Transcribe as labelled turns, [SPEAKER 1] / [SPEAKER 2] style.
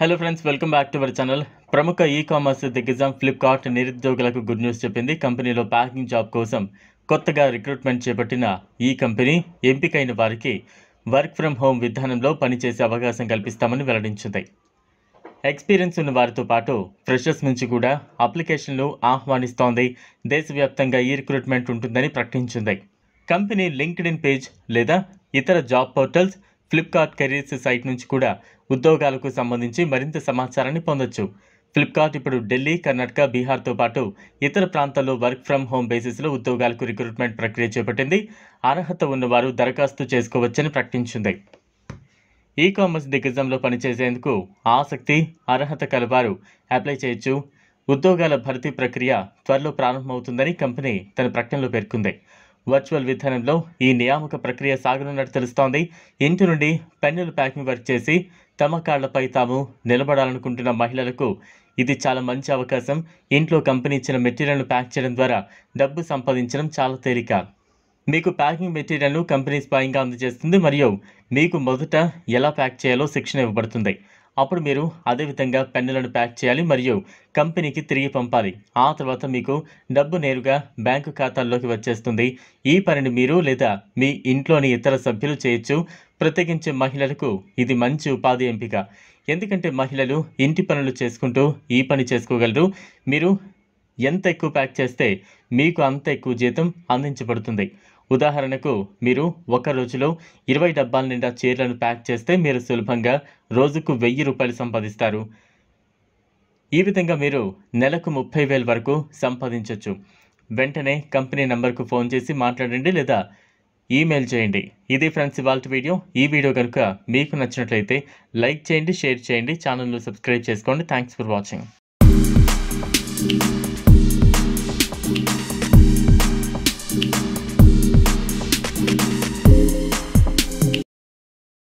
[SPEAKER 1] hello friends welcome back to our channel ప్రముఖ e commerce దిగ్గజం Flipkart నిరుద్యోగులకు good news చెప్పింది కంపెనీలో ప్యాకింగ్ జాబ్ కోసం కొత్తగా రిక్రూట్మెంట్ చేపట్టిన ఈ కంపెనీ ఎంపికైన వారికి వర్క్ ఫ్రమ్ హోమ్ విధానంలో పనిచేసే అవకాశం కల్పిస్తామని వెల్లడించింది ఎక్స్పీరియన్స్ ఉన్న వారితో పాటు ఫ్రెషర్స్ నుంచి కూడా అప్లికేషన్లు ఆహ్వానిస్తోంది దేశవ్యాప్తంగా ఈ రిక్రూట్మెంట్ ఉంటుందని ప్రకటించింది కంపెనీ లింక్డ్ ఇన్ పేజ్ లేదా ఇతర job portals Flipkart careers site నుంచి కూడా ఉద్యోగాలకు సంబంధించి మరింత సమాచారాన్ని పొందొచ్చు ఫ్లిప్కార్ట్ ఇప్పుడు ఢిల్లీ కర్ణాటక బీహార్తో పాటు ఇతర ప్రాంతాల్లో వర్క్ ఫ్రమ్ హోమ్ బేసిస్లో ఉద్యోగాలకు రిక్రూట్మెంట్ ప్రక్రియ చేపట్టింది అర్హత ఉన్నవారు దరఖాస్తు చేసుకోవచ్చని ప్రకటించింది ఈ కామర్స్ దిగ్గజంలో పనిచేసేందుకు ఆసక్తి అర్హత కలవారు అప్లై చేయొచ్చు ఉద్యోగాల భర్తీ ప్రక్రియ త్వరలో ప్రారంభమవుతుందని కంపెనీ తన ప్రకటనలో పేర్కొంది వర్చువల్ విధానంలో ఈ నియామక ప్రక్రియ సాగనున్నట్టు తెలుస్తోంది ఇంటి నుండి పెన్నులు ప్యాకింగ్ వర్క్ చేసి తమ కాళ్లపై తాము నిలబడాలనుకుంటున్న మహిళలకు ఇది చాలా మంచి అవకాశం ఇంట్లో కంపెనీ ఇచ్చిన మెటీరియల్ను ప్యాక్ చేయడం ద్వారా డబ్బు సంపాదించడం చాలా తేలిక మీకు ప్యాకింగ్ మెటీరియల్ను కంపెనీ స్వయంగా అందజేస్తుంది మరియు మీకు మొదట ఎలా ప్యాక్ చేయాలో శిక్షణ ఇవ్వబడుతుంది అప్పుడు మీరు అదేవిధంగా పెన్నులను ప్యాక్ చేయాలి మరియు కంపెనీకి తిరిగి పంపాలి ఆ తర్వాత మీకు డబ్బు నేరుగా బ్యాంకు ఖాతాల్లోకి వచ్చేస్తుంది ఈ పనిని మీరు లేదా మీ ఇంట్లోని ఇతర సభ్యులు చేయొచ్చు ప్రత్యేకించి మహిళలకు ఇది మంచి ఉపాధి ఎంపిక ఎందుకంటే మహిళలు ఇంటి పనులు చేసుకుంటూ ఈ పని చేసుకోగలరు మీరు ఎంత ఎక్కువ ప్యాక్ చేస్తే మీకు అంత ఎక్కువ జీతం అందించబడుతుంది ఉదాహరణకు మీరు ఒక రోజులో ఇరవై డబ్బాల నిండా చీరలను ప్యాక్ చేస్తే మీరు సులభంగా రోజుకు వెయ్యి రూపాయలు సంపాదిస్తారు ఈ విధంగా మీరు నెలకు ముప్పై వేల వరకు సంపాదించవచ్చు వెంటనే కంపెనీ నెంబర్కు ఫోన్ చేసి మాట్లాడండి లేదా ఈమెయిల్ చేయండి ఇది ఫ్రెండ్స్ వాల్ట్ వీడియో ఈ వీడియో కనుక మీకు నచ్చినట్లయితే లైక్ చేయండి షేర్ చేయండి ఛానల్ను సబ్స్క్రైబ్ చేసుకోండి థ్యాంక్స్ ఫర్ వాచింగ్